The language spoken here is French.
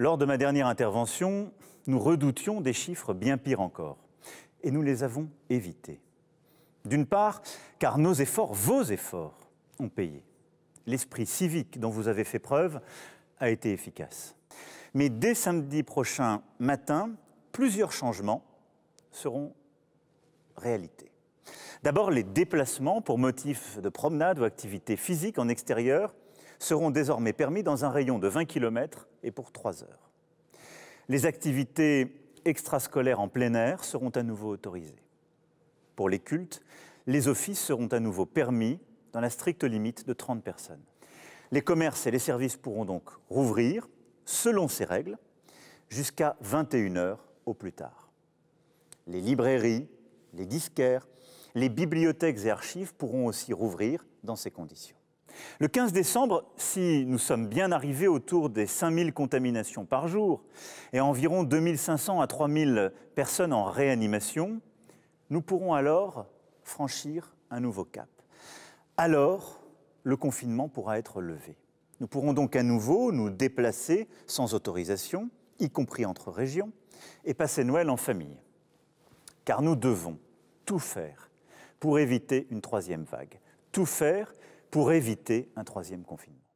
Lors de ma dernière intervention, nous redoutions des chiffres bien pires encore. Et nous les avons évités. D'une part, car nos efforts, vos efforts, ont payé. L'esprit civique dont vous avez fait preuve a été efficace. Mais dès samedi prochain matin, plusieurs changements seront réalité. D'abord, les déplacements pour motifs de promenade ou activité physique en extérieur seront désormais permis dans un rayon de 20 km et pour 3 heures. Les activités extrascolaires en plein air seront à nouveau autorisées. Pour les cultes, les offices seront à nouveau permis dans la stricte limite de 30 personnes. Les commerces et les services pourront donc rouvrir, selon ces règles, jusqu'à 21 heures au plus tard. Les librairies, les disquaires, les bibliothèques et archives pourront aussi rouvrir dans ces conditions. Le 15 décembre, si nous sommes bien arrivés autour des 5000 contaminations par jour et environ 2500 à 3000 personnes en réanimation, nous pourrons alors franchir un nouveau cap. Alors, le confinement pourra être levé. Nous pourrons donc à nouveau nous déplacer sans autorisation, y compris entre régions, et passer Noël en famille. Car nous devons tout faire pour éviter une troisième vague, tout faire pour éviter un troisième confinement.